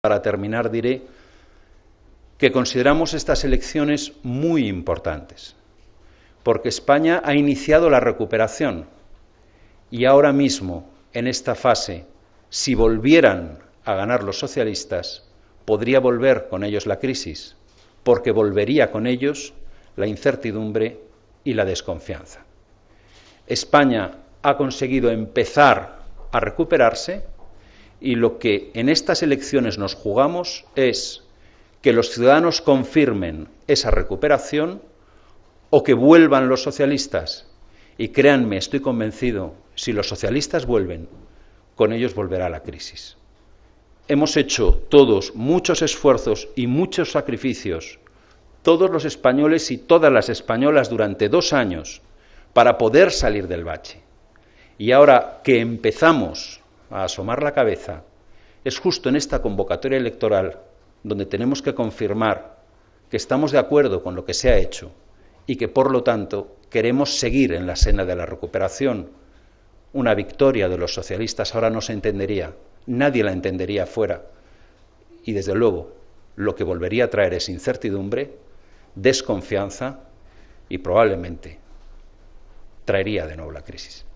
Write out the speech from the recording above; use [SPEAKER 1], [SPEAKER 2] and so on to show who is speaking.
[SPEAKER 1] Para terminar, diré que consideramos estas elecciones muy importantes, porque España ha iniciado la recuperación y ahora mismo, en esta fase, si volvieran a ganar los socialistas, podría volver con ellos la crisis, porque volvería con ellos la incertidumbre y la desconfianza. España ha conseguido empezar a recuperarse, y lo que en estas elecciones nos jugamos es que los ciudadanos confirmen esa recuperación o que vuelvan los socialistas. Y créanme, estoy convencido, si los socialistas vuelven, con ellos volverá la crisis. Hemos hecho todos muchos esfuerzos y muchos sacrificios, todos los españoles y todas las españolas durante dos años, para poder salir del bache. Y ahora que empezamos a asomar la cabeza, es justo en esta convocatoria electoral donde tenemos que confirmar que estamos de acuerdo con lo que se ha hecho y que, por lo tanto, queremos seguir en la escena de la recuperación. Una victoria de los socialistas ahora no se entendería, nadie la entendería fuera. Y, desde luego, lo que volvería a traer es incertidumbre, desconfianza y probablemente traería de nuevo la crisis.